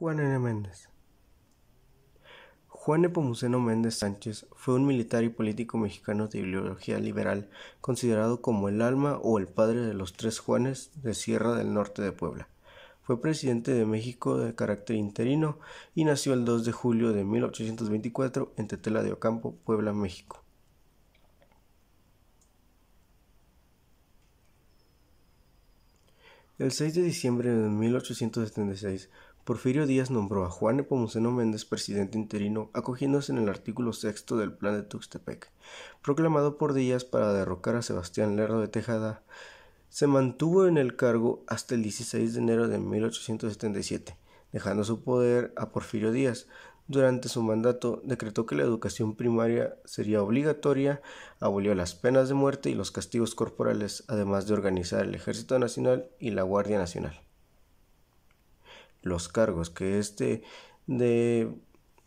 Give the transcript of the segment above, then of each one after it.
Juan N. Méndez. Juan Epomuceno Méndez Sánchez fue un militar y político mexicano de ideología liberal, considerado como el alma o el padre de los tres Juanes de Sierra del Norte de Puebla. Fue presidente de México de carácter interino y nació el 2 de julio de 1824 en Tetela de Ocampo, Puebla, México. El 6 de diciembre de 1876 Porfirio Díaz nombró a Juan Epomuceno Méndez presidente interino, acogiéndose en el artículo sexto del Plan de Tuxtepec, proclamado por Díaz para derrocar a Sebastián Lerdo de Tejada. Se mantuvo en el cargo hasta el 16 de enero de 1877, dejando su poder a Porfirio Díaz. Durante su mandato decretó que la educación primaria sería obligatoria, abolió las penas de muerte y los castigos corporales, además de organizar el Ejército Nacional y la Guardia Nacional los cargos que este de,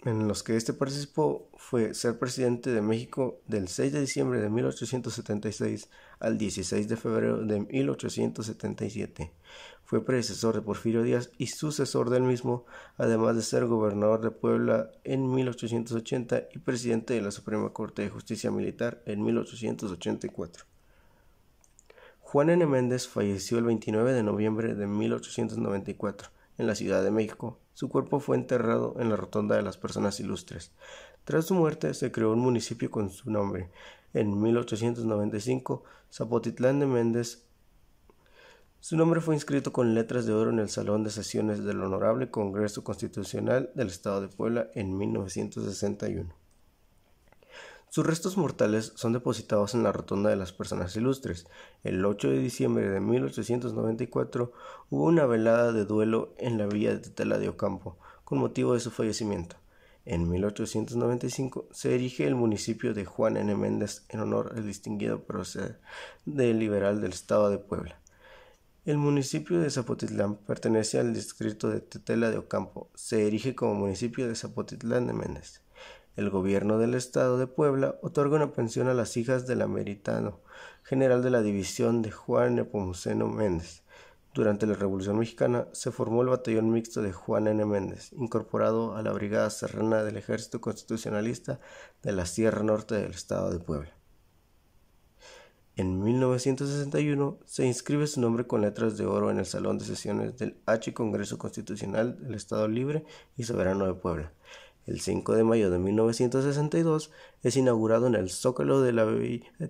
en los que este participó fue ser presidente de México del 6 de diciembre de 1876 al 16 de febrero de 1877. Fue predecesor de Porfirio Díaz y sucesor del mismo, además de ser gobernador de Puebla en 1880 y presidente de la Suprema Corte de Justicia Militar en 1884. Juan N. Méndez falleció el 29 de noviembre de 1894 en la Ciudad de México. Su cuerpo fue enterrado en la Rotonda de las Personas Ilustres. Tras su muerte se creó un municipio con su nombre. En 1895, Zapotitlán de Méndez. Su nombre fue inscrito con letras de oro en el Salón de Sesiones del Honorable Congreso Constitucional del Estado de Puebla en 1961. Sus restos mortales son depositados en la Rotonda de las Personas Ilustres. El 8 de diciembre de 1894 hubo una velada de duelo en la villa de Tetela de Ocampo, con motivo de su fallecimiento. En 1895 se erige el municipio de Juan N. Méndez en honor al distinguido proceder del liberal del Estado de Puebla. El municipio de Zapotitlán pertenece al distrito de Tetela de Ocampo. Se erige como municipio de Zapotitlán de Méndez. El gobierno del Estado de Puebla otorga una pensión a las hijas del ameritano general de la división de Juan Nepomuceno Méndez. Durante la Revolución Mexicana se formó el batallón mixto de Juan N. Méndez, incorporado a la Brigada Serrana del Ejército Constitucionalista de la Sierra Norte del Estado de Puebla. En 1961 se inscribe su nombre con letras de oro en el Salón de Sesiones del H Congreso Constitucional del Estado Libre y Soberano de Puebla. El 5 de mayo de 1962 es inaugurado en el Zócalo de la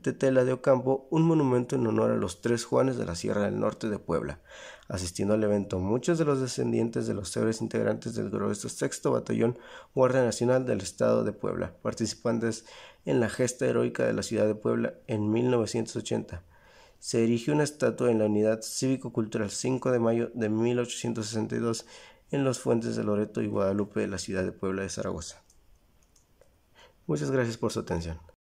Tetela de Ocampo un monumento en honor a los tres Juanes de la Sierra del Norte de Puebla. Asistiendo al evento, muchos de los descendientes de los seres integrantes del grueso sexto batallón Guardia Nacional del Estado de Puebla, participantes en la gesta heroica de la ciudad de Puebla en 1980 se erigió una estatua en la Unidad Cívico-Cultural 5 de mayo de 1862 en los Fuentes de Loreto y Guadalupe de la ciudad de Puebla de Zaragoza. Muchas gracias por su atención.